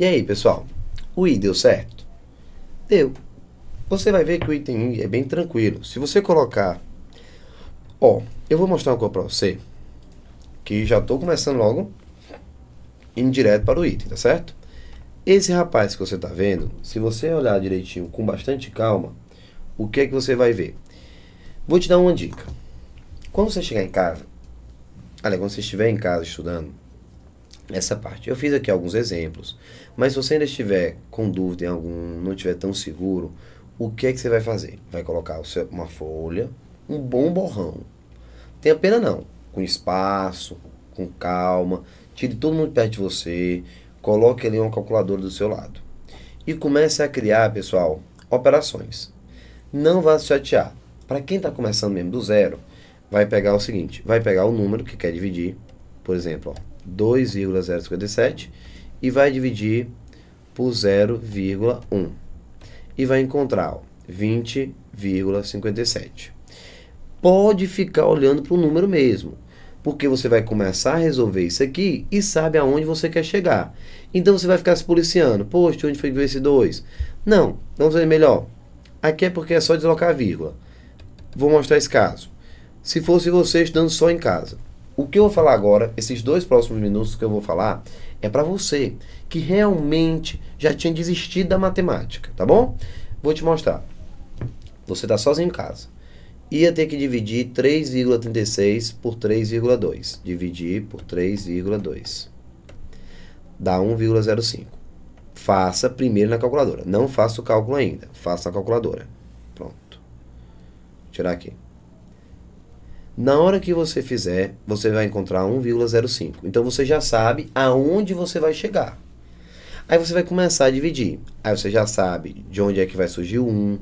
E aí, pessoal, o i deu certo? Deu. Você vai ver que o item i é bem tranquilo. Se você colocar... Ó, eu vou mostrar uma coisa para você, que já estou começando logo, indo direto para o item, tá certo? Esse rapaz que você está vendo, se você olhar direitinho com bastante calma, o que é que você vai ver? Vou te dar uma dica. Quando você chegar em casa, aliás, quando você estiver em casa estudando, essa parte, eu fiz aqui alguns exemplos, mas se você ainda estiver com dúvida em algum, não estiver tão seguro, o que é que você vai fazer? Vai colocar uma folha, um bom borrão. Tem a pena não, com espaço, com calma, tire todo mundo perto de você, coloque ali um calculador do seu lado. E comece a criar, pessoal, operações. Não vá se chatear. Para quem está começando mesmo do zero, vai pegar o seguinte, vai pegar o número que quer dividir, por exemplo, 2,057 e vai dividir por 0,1 e vai encontrar 20,57. Pode ficar olhando para o número mesmo, porque você vai começar a resolver isso aqui e sabe aonde você quer chegar. Então você vai ficar se policiando. Poxa, onde foi que veio esse 2? Não, vamos fazer melhor. Aqui é porque é só deslocar a vírgula. Vou mostrar esse caso. Se fosse você estudando só em casa. O que eu vou falar agora, esses dois próximos minutos que eu vou falar, é para você que realmente já tinha desistido da matemática, tá bom? Vou te mostrar. Você está sozinho em casa. Ia ter que dividir 3,36 por 3,2. Dividir por 3,2. Dá 1,05. Faça primeiro na calculadora. Não faça o cálculo ainda. Faça na calculadora. Pronto. Vou tirar aqui. Na hora que você fizer, você vai encontrar 1,05. Então você já sabe aonde você vai chegar. Aí você vai começar a dividir. Aí você já sabe de onde é que vai surgir o 1,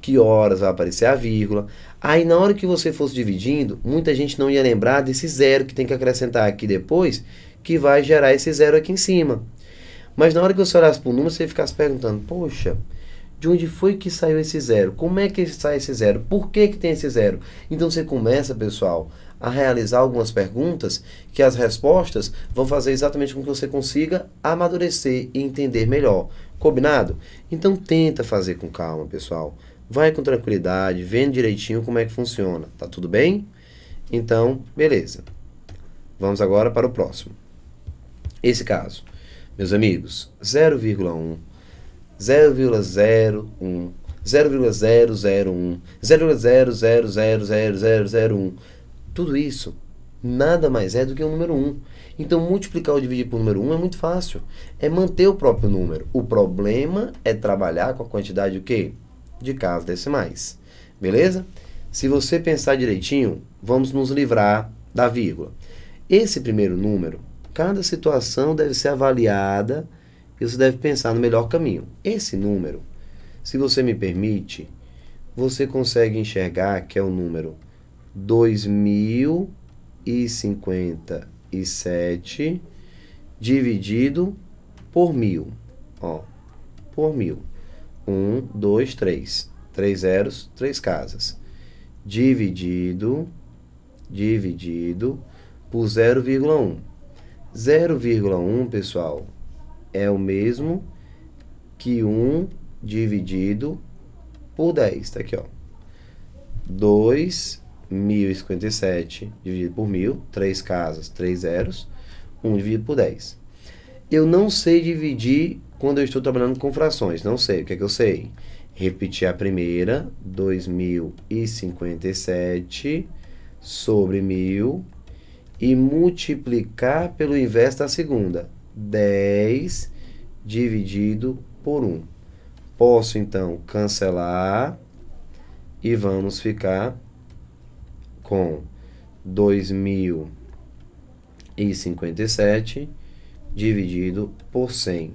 que horas vai aparecer a vírgula. Aí na hora que você fosse dividindo, muita gente não ia lembrar desse zero que tem que acrescentar aqui depois, que vai gerar esse zero aqui em cima. Mas na hora que você olhasse para o número, você ia ficar se perguntando, poxa, de onde foi que saiu esse zero? Como é que sai esse zero? Por que, que tem esse zero? Então você começa, pessoal, a realizar algumas perguntas que as respostas vão fazer exatamente com que você consiga amadurecer e entender melhor. Combinado? Então tenta fazer com calma, pessoal. Vai com tranquilidade, vendo direitinho como é que funciona. Tá tudo bem? Então, beleza. Vamos agora para o próximo. Esse caso, meus amigos, 0,1 0,01, 0,001, 0,00000001. Tudo isso nada mais é do que o número 1. Então, multiplicar ou dividir por número 1 é muito fácil. É manter o próprio número. O problema é trabalhar com a quantidade o quê? De casas decimais. Beleza? Se você pensar direitinho, vamos nos livrar da vírgula. Esse primeiro número, cada situação deve ser avaliada e você deve pensar no melhor caminho. Esse número, se você me permite, você consegue enxergar que é o número 2057 dividido por mil. Ó, por mil. 1, 2, 3. 3 zeros, 3 casas. Dividido, dividido por 0,1. 0,1, pessoal, é o mesmo que 1 dividido por 10. Está aqui, ó. 2.057 dividido por 1.000, 3 casas, 3 zeros, 1 dividido por 10. Eu não sei dividir quando eu estou trabalhando com frações, não sei. O que é que eu sei? Repetir a primeira, 2.057 sobre 1.000 e multiplicar pelo inverso da segunda, 10 dividido por 1. Posso, então, cancelar e vamos ficar com 2057 dividido por 100.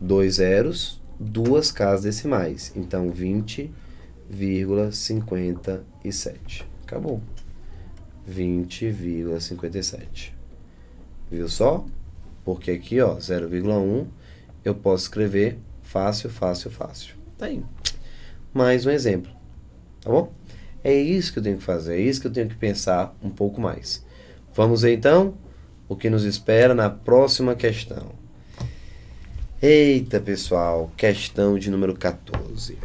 Dois zeros, duas casas decimais. Então, 20,57. Acabou. 20,57. Viu só? Porque aqui, ó, 0,1, eu posso escrever fácil, fácil, fácil. Tá aí. Mais um exemplo. Tá bom? É isso que eu tenho que fazer, é isso que eu tenho que pensar um pouco mais. Vamos ver então o que nos espera na próxima questão. Eita, pessoal, questão de número 14.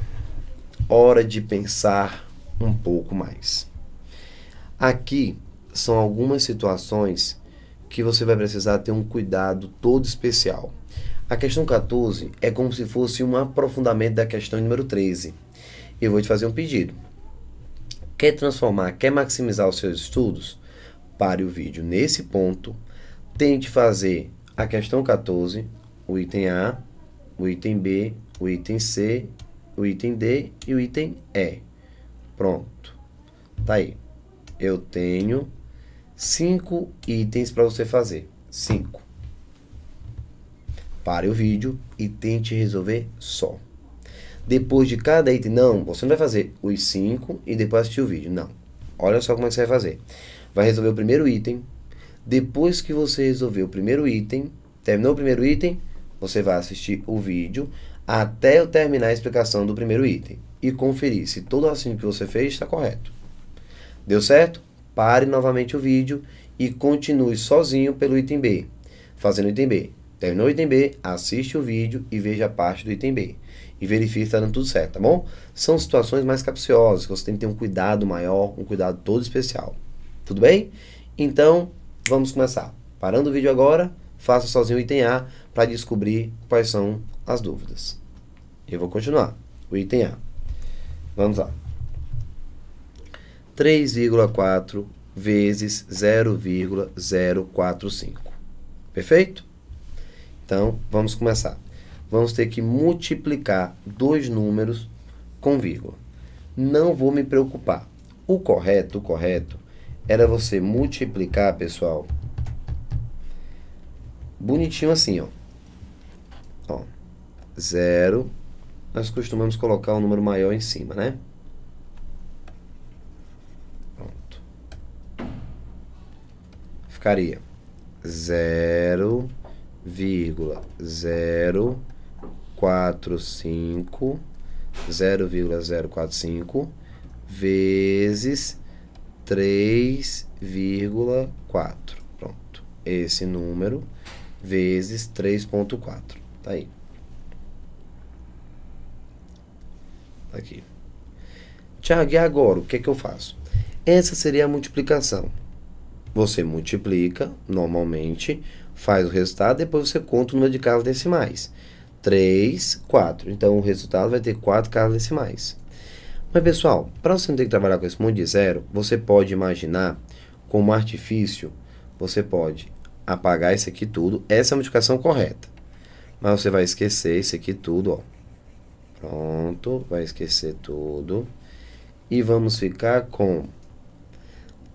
Hora de pensar um pouco mais. Aqui são algumas situações que você vai precisar ter um cuidado todo especial. A questão 14 é como se fosse um aprofundamento da questão número 13. Eu vou te fazer um pedido. Quer transformar, quer maximizar os seus estudos? Pare o vídeo nesse ponto. Tente fazer a questão 14, o item A, o item B, o item C, o item D e o item E. Pronto. Tá aí. Eu tenho cinco itens para você fazer. Cinco. Pare o vídeo e tente resolver só. Depois de cada item, não, você não vai fazer os cinco e depois assistir o vídeo. Não. Olha só como é que você vai fazer. Vai resolver o primeiro item. Depois que você resolver o primeiro item, terminou o primeiro item, você vai assistir o vídeo até eu terminar a explicação do primeiro item e conferir se todo o raciocínio que você fez está correto. Deu certo? pare novamente o vídeo e continue sozinho pelo item B, fazendo o item B. Terminou o item B, assiste o vídeo e veja a parte do item B. E verifique se está dando tudo certo, tá bom? São situações mais capciosas, que você tem que ter um cuidado maior, um cuidado todo especial. Tudo bem? Então, vamos começar. Parando o vídeo agora, faça sozinho o item A para descobrir quais são as dúvidas. Eu vou continuar. O item A. Vamos lá. 3,4 vezes 0,045. Perfeito? Então, vamos começar. Vamos ter que multiplicar dois números com vírgula. Não vou me preocupar. O correto, o correto, era você multiplicar, pessoal, bonitinho assim, ó. ó. Zero, nós costumamos colocar o um número maior em cima, né? ficaria 0,045 0,045 vezes 3,4. Pronto. Esse número vezes 3,4. Tá aí. Tá aqui. Tiago, e agora? O que é que eu faço? Essa seria a multiplicação. Você multiplica normalmente, faz o resultado, depois você conta o número de casas decimais. 3, 4. Então o resultado vai ter 4 casas decimais. Mas pessoal, para você não ter que trabalhar com esse monte de zero, você pode imaginar como artifício, você pode apagar isso aqui tudo, essa é a multiplicação correta. Mas você vai esquecer isso aqui tudo, ó. Pronto, vai esquecer tudo. E vamos ficar com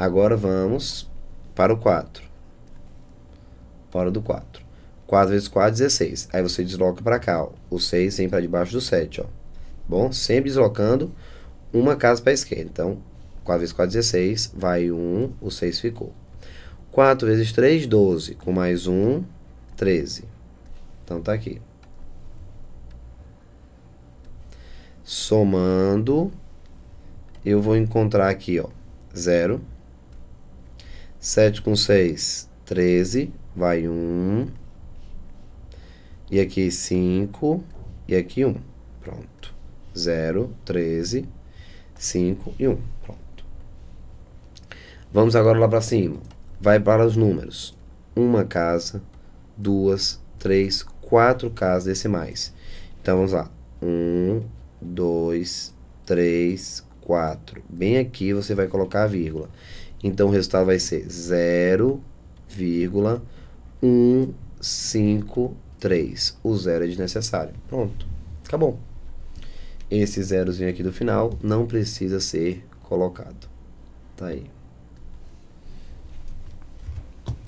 Agora vamos para o 4. Fora do 4. 4 vezes 4, 16. Aí você desloca para cá, ó. O 6 vem para debaixo do 7, ó. Bom, sempre deslocando uma casa para a esquerda. Então, 4 vezes 4, 16. Vai 1, o 6 ficou. 4 vezes 3, 12. Com mais 1, 13. Então, está aqui. Somando, eu vou encontrar aqui, ó. 0. 7 com 6, 13. Vai 1. E aqui 5. E aqui 1. Pronto. 0, 13, 5 e 1. Pronto. Vamos agora lá para cima. Vai para os números. Uma casa, duas, três, quatro casas decimais. Então vamos lá. 1, 2, 3, 4. Bem aqui você vai colocar a vírgula. Então o resultado vai ser 0,153. O zero é desnecessário. Pronto, acabou. Esse zerozinho aqui do final não precisa ser colocado. Tá aí.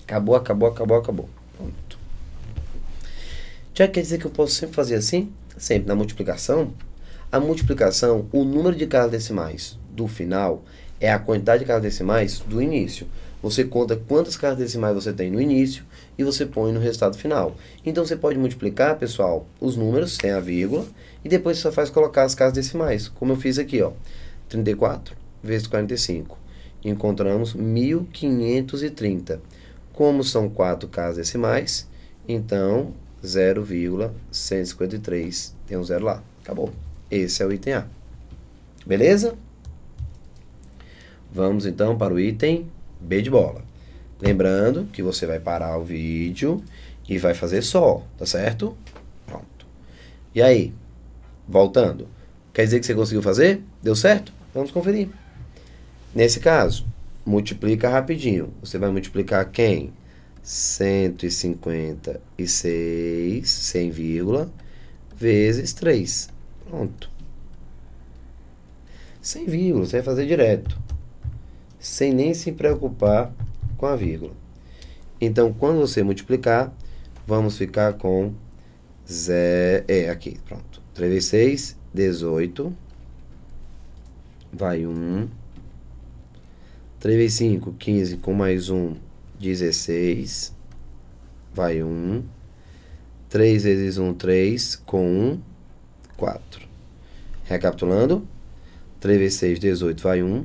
Acabou, acabou, acabou, acabou. Pronto. Já quer dizer que eu posso sempre fazer assim? Sempre. Na multiplicação, a multiplicação, o número de casas decimais do final é a quantidade de casas decimais do início. Você conta quantas casas decimais você tem no início e você põe no resultado final. Então você pode multiplicar, pessoal, os números, tem a vírgula, e depois você só faz colocar as casas decimais, como eu fiz aqui, ó. 34 vezes 45. Encontramos 1530. Como são quatro casas decimais, então 0,153 tem um zero lá. Acabou. Esse é o item A. Beleza? Vamos então para o item B de bola. Lembrando que você vai parar o vídeo e vai fazer só, tá certo? Pronto. E aí, voltando, quer dizer que você conseguiu fazer? Deu certo? Vamos conferir. Nesse caso, multiplica rapidinho. Você vai multiplicar quem? 156, sem vírgula, vezes 3. Pronto. Sem vírgula, você vai fazer direto sem nem se preocupar com a vírgula. Então, quando você multiplicar, vamos ficar com zero, é aqui, pronto. 3 vezes 6, 18, vai 1. 3 vezes 5, 15, com mais 1, 16, vai 1. 3 vezes 1, 3, com 1, 4. Recapitulando, 3 vezes 6, 18, vai 1.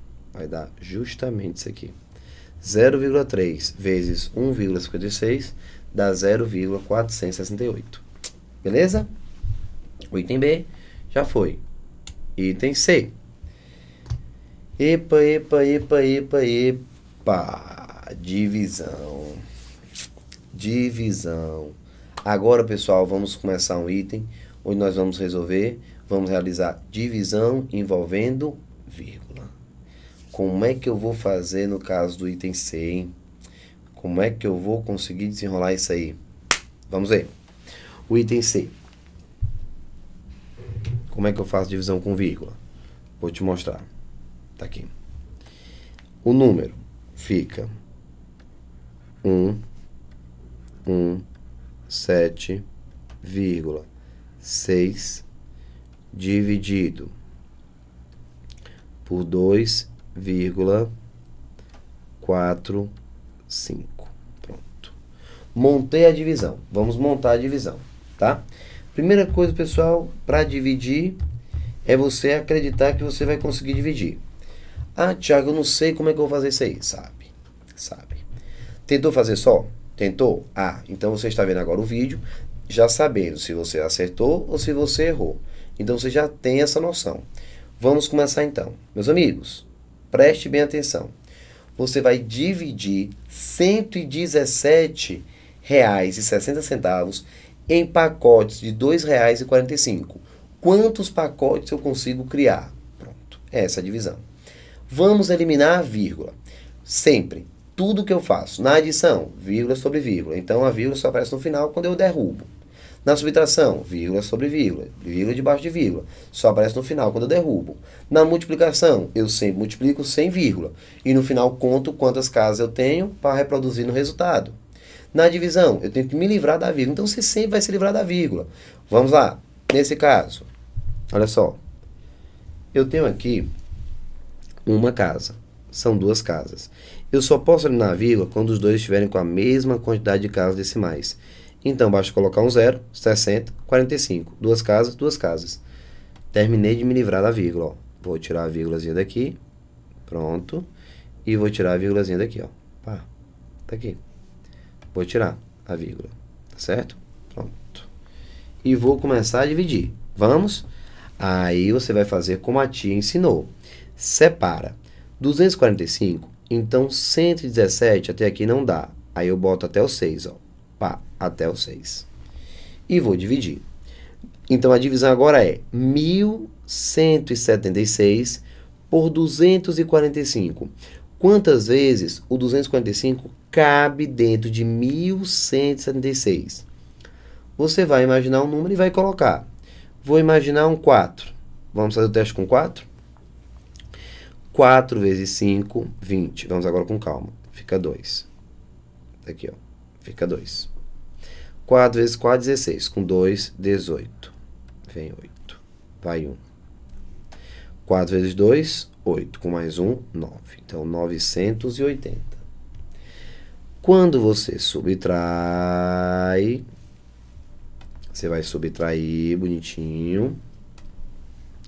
Vai dar justamente isso aqui. 0,3 vezes 1,56 dá 0,468. Beleza? O item B já foi. Item C. Epa, epa, epa, epa, epa. Divisão. Divisão. Agora, pessoal, vamos começar um item onde nós vamos resolver, vamos realizar divisão envolvendo vírgula como é que eu vou fazer no caso do item C, hein? Como é que eu vou conseguir desenrolar isso aí? Vamos ver. O item C. Como é que eu faço divisão com vírgula? Vou te mostrar. Tá aqui. O número fica 1, 1, 7, vírgula, 6, dividido por 2, vírgula 4, 5. Pronto. Montei a divisão. Vamos montar a divisão, tá? Primeira coisa, pessoal, para dividir é você acreditar que você vai conseguir dividir. Ah, Thiago, eu não sei como é que eu vou fazer isso aí. Sabe, sabe. Tentou fazer só? Tentou? Ah, então você está vendo agora o vídeo, já sabendo se você acertou ou se você errou. Então você já tem essa noção. Vamos começar então. Meus amigos, Preste bem atenção. Você vai dividir R$ 117,60 em pacotes de R$ 2,45. Quantos pacotes eu consigo criar? Pronto, essa é a divisão. Vamos eliminar a vírgula. Sempre, tudo que eu faço na adição, vírgula sobre vírgula. Então, a vírgula só aparece no final quando eu derrubo. Na subtração, vírgula sobre vírgula, vírgula debaixo de vírgula. Só aparece no final quando eu derrubo. Na multiplicação, eu sempre multiplico sem vírgula. E no final conto quantas casas eu tenho para reproduzir no resultado. Na divisão, eu tenho que me livrar da vírgula. Então você sempre vai se livrar da vírgula. Vamos lá. Nesse caso, olha só. Eu tenho aqui uma casa. São duas casas. Eu só posso eliminar a vírgula quando os dois estiverem com a mesma quantidade de casas decimais. Então basta colocar um 0, 60, 45. Duas casas, duas casas. Terminei de me livrar da vírgula. Ó. Vou tirar a vírgulazinha daqui. Pronto. E vou tirar a vírgulazinha daqui, ó. Pá. Tá aqui. Vou tirar a vírgula. Tá certo? Pronto. E vou começar a dividir. Vamos? Aí você vai fazer como a tia ensinou. Separa. 245, então 117 até aqui não dá. Aí eu boto até o 6, ó pá, até o 6. E vou dividir. Então a divisão agora é 1176 por 245. Quantas vezes o 245 cabe dentro de 1176? Você vai imaginar um número e vai colocar. Vou imaginar um 4. Vamos fazer o teste com 4? 4 vezes 5, 20. Vamos agora com calma. Fica 2. Aqui, ó. Fica 2. 4 vezes 4, 16. Com 2, 18. Vem 8. Vai 1. 4 vezes 2, 8. Com mais 1, 9. Então, 980. Quando você subtrai, você vai subtrair bonitinho.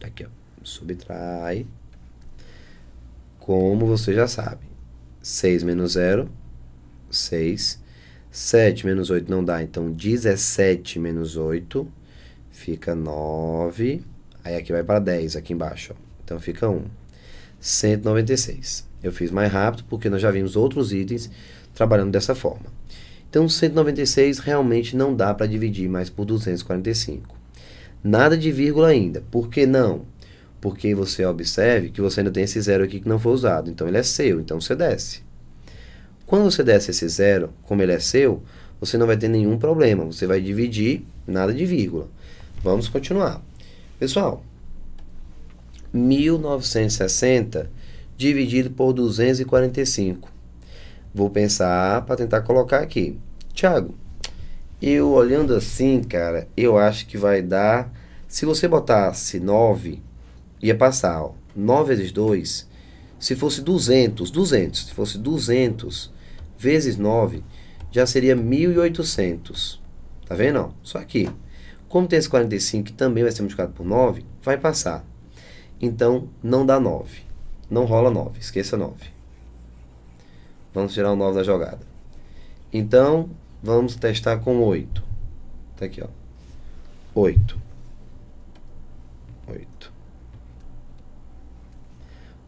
Aqui, ó. Subtrai. Como você já sabe. 6 menos 0, 6 7 menos 8 não dá, então 17 menos 8 fica 9. Aí aqui vai para 10 aqui embaixo, ó. então fica 1. 196. Eu fiz mais rápido porque nós já vimos outros itens trabalhando dessa forma. Então 196 realmente não dá para dividir mais por 245. Nada de vírgula ainda. Por que não? Porque você observe que você ainda tem esse zero aqui que não foi usado. Então ele é seu, então você desce. Quando você desce esse zero, como ele é seu, você não vai ter nenhum problema. Você vai dividir, nada de vírgula. Vamos continuar. Pessoal, 1960 dividido por 245. Vou pensar para tentar colocar aqui. Tiago, eu olhando assim, cara, eu acho que vai dar... Se você botasse 9, ia passar, ó. 9 vezes 2 se fosse 200, 200, se fosse 200 vezes 9, já seria 1800. Tá vendo? Só aqui. Como tem esse 45 que também vai ser multiplicado por 9, vai passar. Então, não dá 9. Não rola 9, esqueça 9. Vamos tirar o 9 da jogada. Então, vamos testar com 8. Tá aqui, ó. 8.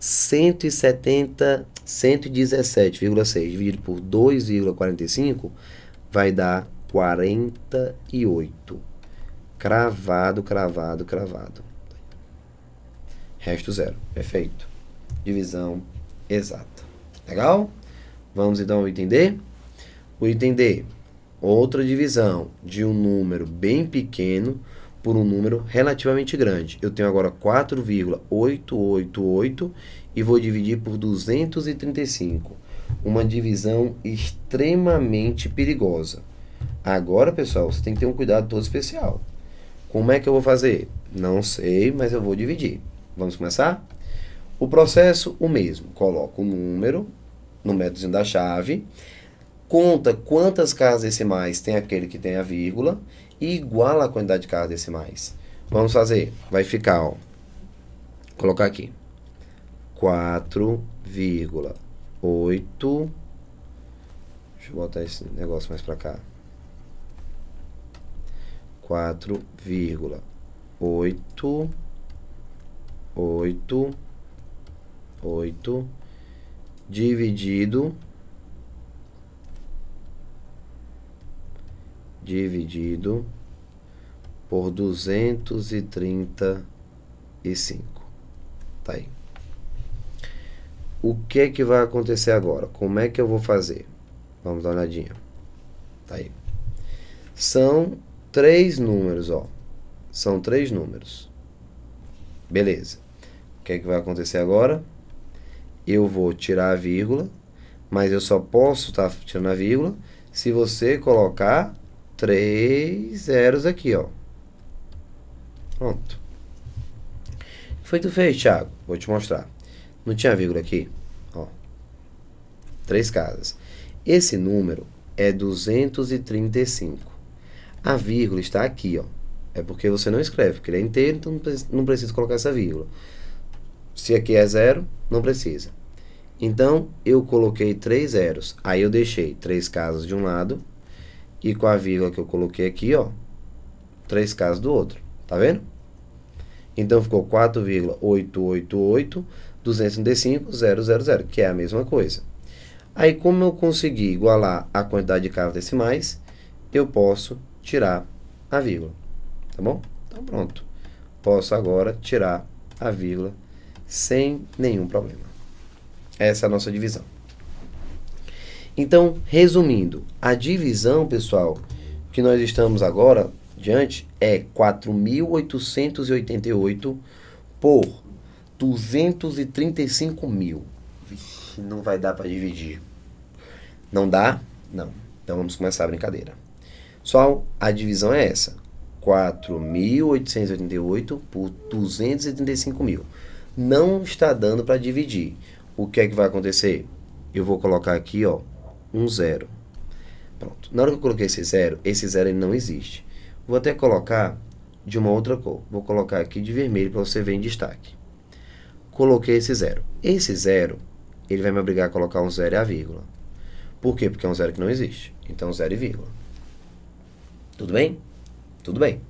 170, 117,6 dividido por 2,45 vai dar 48. Cravado, cravado, cravado. Resto zero. Perfeito. Divisão exata. Legal? Vamos então ao item D. O item D, outra divisão de um número bem pequeno por um número relativamente grande. Eu tenho agora 4,888 e vou dividir por 235. Uma divisão extremamente perigosa. Agora, pessoal, você tem que ter um cuidado todo especial. Como é que eu vou fazer? Não sei, mas eu vou dividir. Vamos começar? O processo, o mesmo. Coloca o número no métodozinho da chave, conta quantas casas decimais tem aquele que tem a vírgula e iguala a quantidade de casas decimais. Vamos fazer. Vai ficar, ó. Vou Colocar aqui. 4,8. Deixa eu botar esse negócio mais para cá. 4,8 8 8 dividido dividido por 235. Tá aí. O que que vai acontecer agora? Como é que eu vou fazer? Vamos dar uma olhadinha. Tá aí. São três números, ó. São três números. Beleza. O que é que vai acontecer agora? Eu vou tirar a vírgula, mas eu só posso estar tá tirando a vírgula se você colocar três zeros aqui, ó. Pronto. Foi tu fez, Thiago? Vou te mostrar. Não tinha vírgula aqui, ó. Três casas. Esse número é 235. A vírgula está aqui, ó. É porque você não escreve, porque ele é inteiro, então não precisa colocar essa vírgula. Se aqui é zero, não precisa. Então, eu coloquei três zeros. Aí eu deixei três casas de um lado e com a vírgula que eu coloquei aqui, ó, três casas do outro, tá vendo? Então ficou 4,888 que é a mesma coisa. Aí como eu consegui igualar a quantidade de casas decimais, eu posso tirar a vírgula, tá bom? Então pronto. Posso agora tirar a vírgula sem nenhum problema. Essa é a nossa divisão. Então, resumindo, a divisão, pessoal, que nós estamos agora diante é 4.888 por 235 mil. não vai dar para dividir. Não dá? Não. Então vamos começar a brincadeira. Pessoal, a divisão é essa: 4.888 por 235 mil. Não está dando para dividir. O que é que vai acontecer? Eu vou colocar aqui, ó, um zero. Pronto. Na hora que eu coloquei esse zero, esse zero ele não existe. Vou até colocar de uma outra cor. Vou colocar aqui de vermelho para você ver em destaque. Coloquei esse zero. Esse zero, ele vai me obrigar a colocar um zero e a vírgula. Por quê? Porque é um zero que não existe. Então, zero e vírgula. Tudo bem? Tudo bem.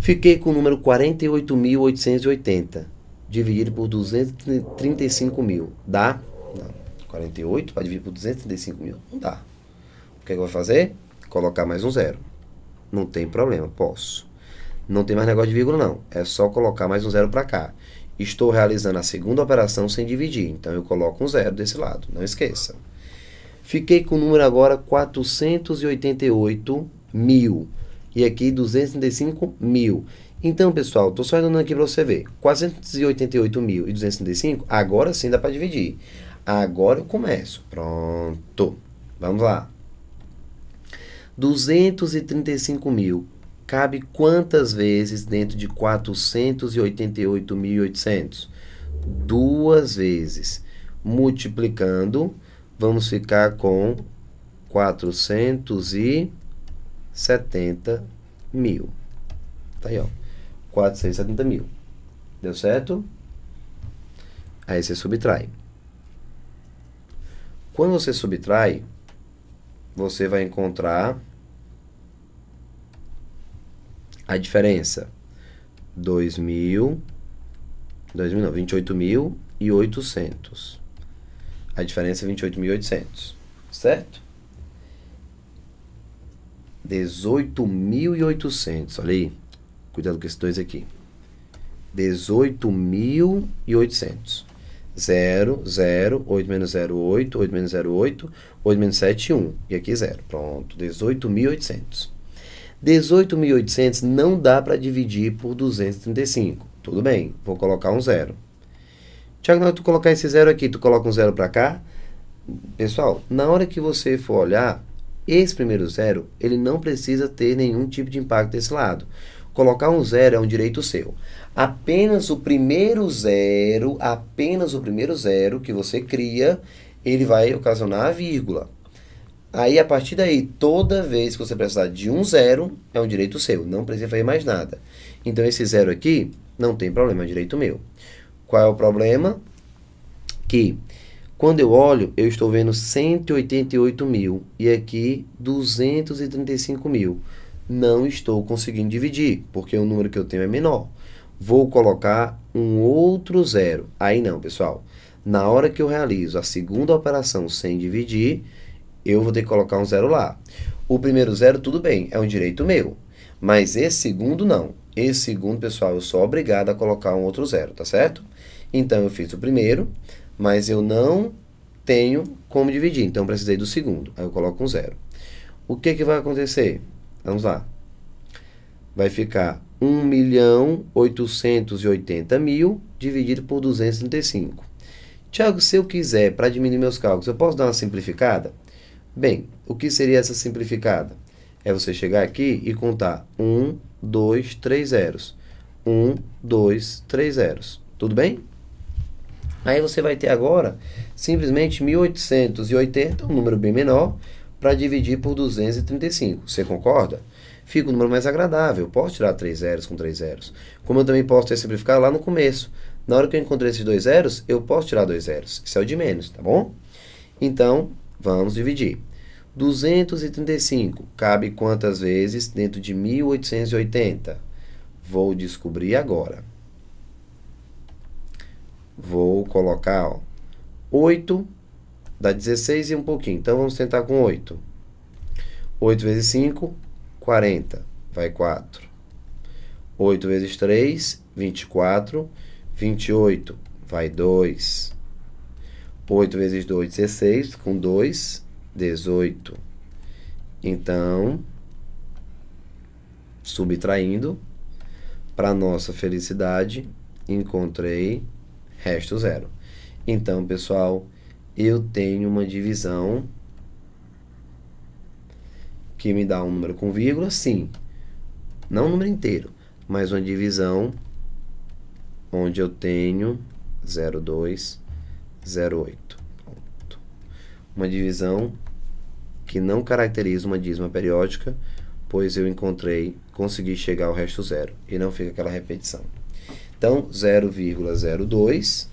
Fiquei com o número 48.880 dividido por 235.000. mil. Dá? Não. 48 para dividir por 235 mil? Não dá. O que, é que eu vou fazer? Colocar mais um zero. Não tem problema, posso. Não tem mais negócio de vírgula, não. É só colocar mais um zero para cá. Estou realizando a segunda operação sem dividir, então eu coloco um zero desse lado, não esqueça. Fiquei com o número agora 488 mil. E aqui 235 mil. Então, pessoal, estou só dando aqui para você ver. 488 mil e 235, agora sim dá para dividir. Agora eu começo. Pronto. Vamos lá. 235 mil. Cabe quantas vezes dentro de 488.800? Duas vezes. Multiplicando, vamos ficar com 470 mil. Tá aí, ó. 470 mil. Deu certo? Aí você subtrai. Quando você subtrai, você vai encontrar a diferença. 28.800. A diferença é 28.800, certo? 18.800, olha aí. Cuidado com esses dois aqui. 18.800. 0, 0, 8 menos 0, 8, 8 menos 0, 8, 8 menos 7, 1. E aqui 0. Pronto, 18.800. 18.800 não dá para dividir por 235. Tudo bem, vou colocar um 0. Tiago, na hora tu colocar esse 0 aqui, tu coloca um 0 para cá. Pessoal, na hora que você for olhar, esse primeiro 0, ele não precisa ter nenhum tipo de impacto desse lado. Colocar um zero é um direito seu. Apenas o primeiro zero, apenas o primeiro zero que você cria, ele vai ocasionar a vírgula. Aí, a partir daí, toda vez que você precisar de um zero, é um direito seu. Não precisa fazer mais nada. Então, esse zero aqui, não tem problema, é direito meu. Qual é o problema? Que quando eu olho, eu estou vendo 188 mil e aqui 235 mil não estou conseguindo dividir, porque o número que eu tenho é menor. Vou colocar um outro zero. Aí não, pessoal. Na hora que eu realizo a segunda operação sem dividir, eu vou ter que colocar um zero lá. O primeiro zero, tudo bem, é um direito meu. Mas esse segundo, não. Esse segundo, pessoal, eu sou obrigado a colocar um outro zero, tá certo? Então, eu fiz o primeiro, mas eu não tenho como dividir. Então, precisei do segundo. Aí eu coloco um zero. O que, que vai acontecer? Vamos lá. Vai ficar 1 milhão 880 mil dividido por 235. Tiago, se eu quiser, para diminuir meus cálculos, eu posso dar uma simplificada? Bem, o que seria essa simplificada? É você chegar aqui e contar 1, 2, 3 zeros. 1, 2, 3 zeros. Tudo bem? Aí você vai ter agora simplesmente 1880, um número bem menor, para dividir por 235. Você concorda? Fica um número mais agradável. Posso tirar três zeros com três zeros. Como eu também posso ter simplificar lá no começo. Na hora que eu encontrei esses dois zeros, eu posso tirar dois zeros. Isso é o de menos, tá bom? Então, vamos dividir. 235 cabe quantas vezes dentro de 1880? Vou descobrir agora. Vou colocar ó, 8 Dá 16 e um pouquinho. Então vamos tentar com 8. 8 vezes 5, 40. Vai 4. 8 vezes 3, 24. 28. Vai 2. 8 vezes 2, 16. Com 2, 18. Então, subtraindo, para nossa felicidade, encontrei resto zero. Então, pessoal eu tenho uma divisão que me dá um número com vírgula, sim. Não um número inteiro, mas uma divisão onde eu tenho 02, 08. Uma divisão que não caracteriza uma dízima periódica, pois eu encontrei, consegui chegar ao resto zero e não fica aquela repetição. Então, 0,02,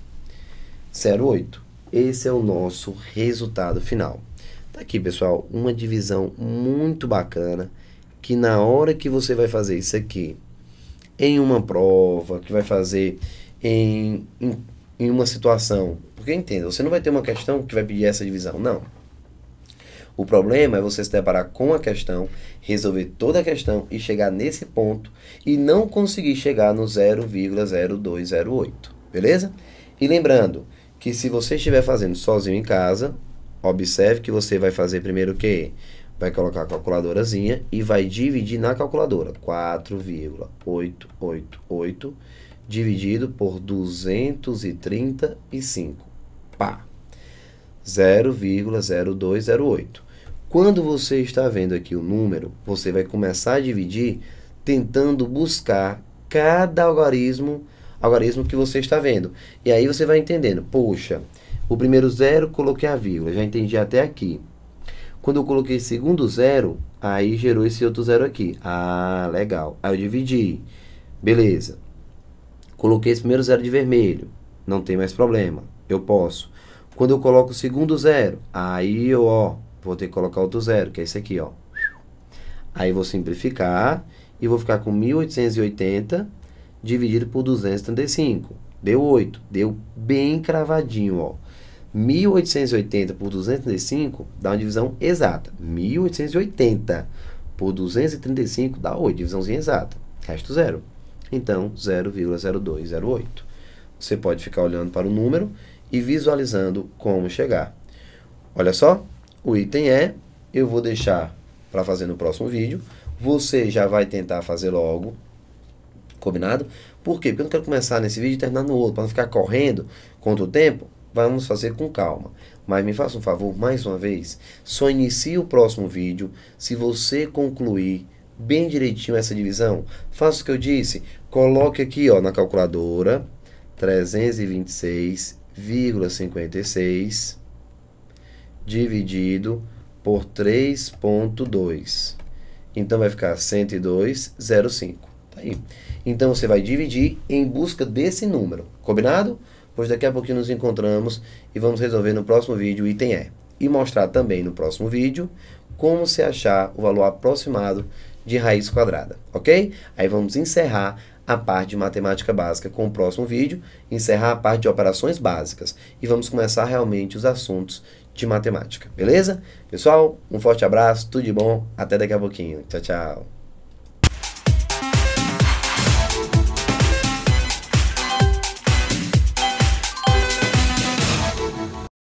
08. Esse é o nosso resultado final. Tá aqui, pessoal, uma divisão muito bacana que na hora que você vai fazer isso aqui em uma prova, que vai fazer em, em, em uma situação, porque entenda, você não vai ter uma questão que vai pedir essa divisão, não. O problema é você se deparar com a questão, resolver toda a questão e chegar nesse ponto e não conseguir chegar no 0,0208, beleza? E lembrando, que se você estiver fazendo sozinho em casa, observe que você vai fazer primeiro o quê? Vai colocar a calculadorazinha e vai dividir na calculadora. 4,888 dividido por 235. Pá. 0,0208. Quando você está vendo aqui o número, você vai começar a dividir tentando buscar cada algarismo algarismo que você está vendo. E aí você vai entendendo, poxa, o primeiro zero coloquei a vírgula, já entendi até aqui. Quando eu coloquei segundo zero, aí gerou esse outro zero aqui. Ah, legal. Aí eu dividi. Beleza. Coloquei esse primeiro zero de vermelho. Não tem mais problema. Eu posso. Quando eu coloco o segundo zero, aí eu, ó, vou ter que colocar outro zero, que é esse aqui, ó. Aí vou simplificar e vou ficar com 1880 dividido por 235. Deu 8. Deu bem cravadinho, ó. 1880 por 235 dá uma divisão exata. 1880 por 235 dá 8, divisãozinha exata. Resto zero. Então, 0,0208. Você pode ficar olhando para o número e visualizando como chegar. Olha só, o item é, eu vou deixar para fazer no próximo vídeo. Você já vai tentar fazer logo, Combinado? Por quê? Porque eu não quero começar nesse vídeo e terminar no outro, para não ficar correndo contra o tempo. Vamos fazer com calma. Mas me faça um favor, mais uma vez, só inicie o próximo vídeo se você concluir bem direitinho essa divisão. Faça o que eu disse, coloque aqui ó, na calculadora 326,56 dividido por 3.2. Então vai ficar 102,05 aí. Então você vai dividir em busca desse número, combinado? Pois daqui a pouquinho nos encontramos e vamos resolver no próximo vídeo o item E. E mostrar também no próximo vídeo como se achar o valor aproximado de raiz quadrada, ok? Aí vamos encerrar a parte de matemática básica com o próximo vídeo, encerrar a parte de operações básicas e vamos começar realmente os assuntos de matemática, beleza? Pessoal, um forte abraço, tudo de bom, até daqui a pouquinho. Tchau, tchau.